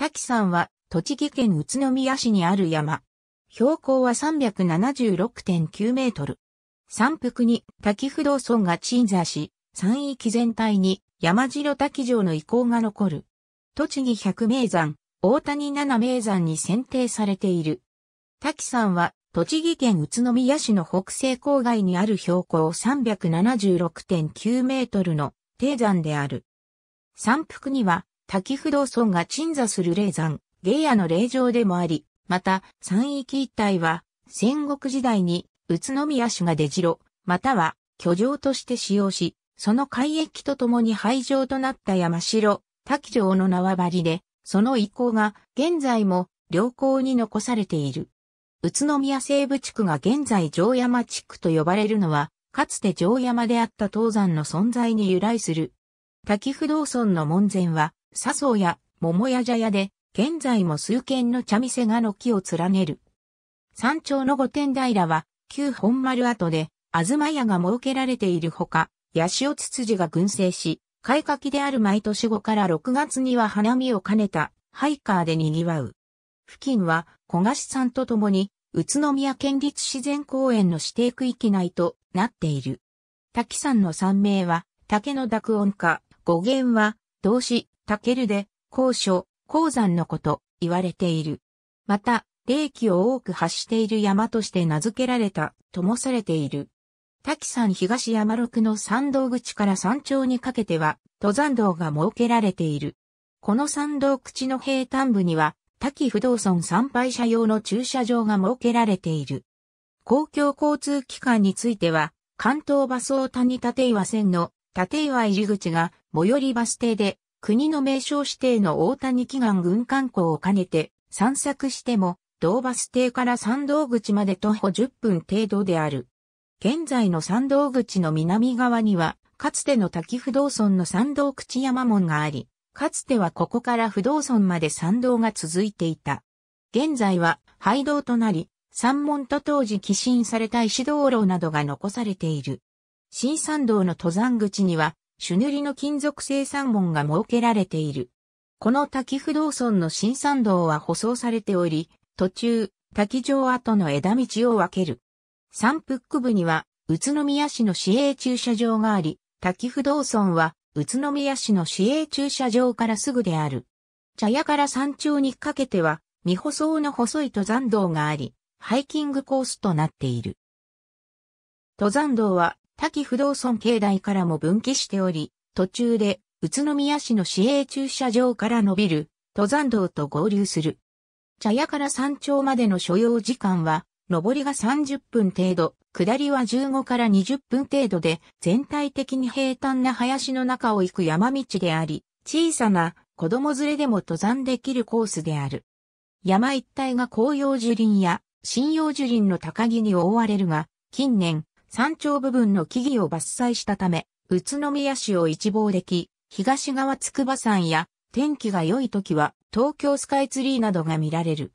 滝山は栃木県宇都宮市にある山。標高は376.9メートル。山腹に滝不動村が鎮座し、山域全体に山城滝城の遺構が残る。栃木百名山、大谷七名山に選定されている。滝山は栃木県宇都宮市の北西郊外にある標高376.9メートルの低山である。山腹には滝不動村が鎮座する霊山、芸屋の霊場でもあり、また、山域一帯は、戦国時代に、宇都宮市が出城、または、居城として使用し、その海域とともに廃城となった山城、滝城の縄張りで、その遺構が現在も良好に残されている。宇都宮西部地区が現在城山地区と呼ばれるのは、かつて城山であった東山の存在に由来する。滝不動村の門前は、笹生や桃屋茶屋で、現在も数軒の茶店が軒を連ねる。山頂の御殿平は、旧本丸跡で、東屋が設けられているほか、八潮つつじが群生し、開花期である毎年5から6月には花見を兼ねた、ハイカーで賑わう。付近は、小菓子さんと共に、宇都宮県立自然公園の指定区域内となっている。滝山の山名は、竹の濁音か、語源は、動詞、タケルで、高所、鉱山のこと、言われている。また、霊気を多く発している山として名付けられた、ともされている。滝山東山六の山道口から山頂にかけては、登山道が設けられている。この山道口の平坦部には、滝不動村参拝者用の駐車場が設けられている。公共交通機関については、関東バス大谷立岩線の立岩入り口が最寄りバス停で国の名称指定の大谷祈願軍観光を兼ねて散策しても、道バス停から山道口まで徒歩10分程度である。現在の山道口の南側には、かつての滝不動村の山道口山門があり、かつてはここから不動村まで山道が続いていた。現在は廃道となり、山門と当時寄進された石道路などが残されている。新山道の登山口には、朱塗りの金属生産門が設けられている。この滝不動村の新山道は舗装されており、途中、滝上跡の枝道を分ける。山腹部には、宇都宮市の市営駐車場があり、滝不動村は、宇都宮市の市営駐車場からすぐである。茶屋から山頂にかけては、未舗装の細い登山道があり、ハイキングコースとなっている。登山道は滝不動村境内からも分岐しており、途中で宇都宮市の市営駐車場から伸びる登山道と合流する。茶屋から山頂までの所要時間は、上りが30分程度、下りは15から20分程度で、全体的に平坦な林の中を行く山道であり、小さな子供連れでも登山できるコースである。山一帯が紅葉樹林や針葉樹林の高木に覆われるが、近年、山頂部分の木々を伐採したため、宇都宮市を一望でき、東側筑波山や天気が良い時は東京スカイツリーなどが見られる。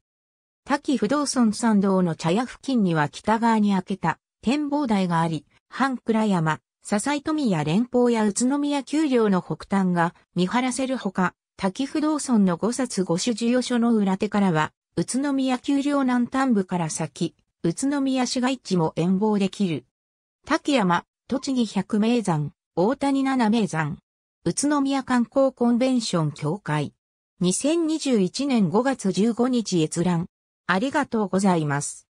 滝不動尊参道の茶屋付近には北側に開けた展望台があり、半倉山、笹井富や連峰や宇都宮丘陵の北端が見晴らせるほか、滝不動尊の五冊五種授与所の裏手からは、宇都宮丘陵南端部から先、宇都宮市街地も遠望できる。滝山、栃木百名山、大谷七名山、宇都宮観光コンベンション協会。2021年5月15日閲覧。ありがとうございます。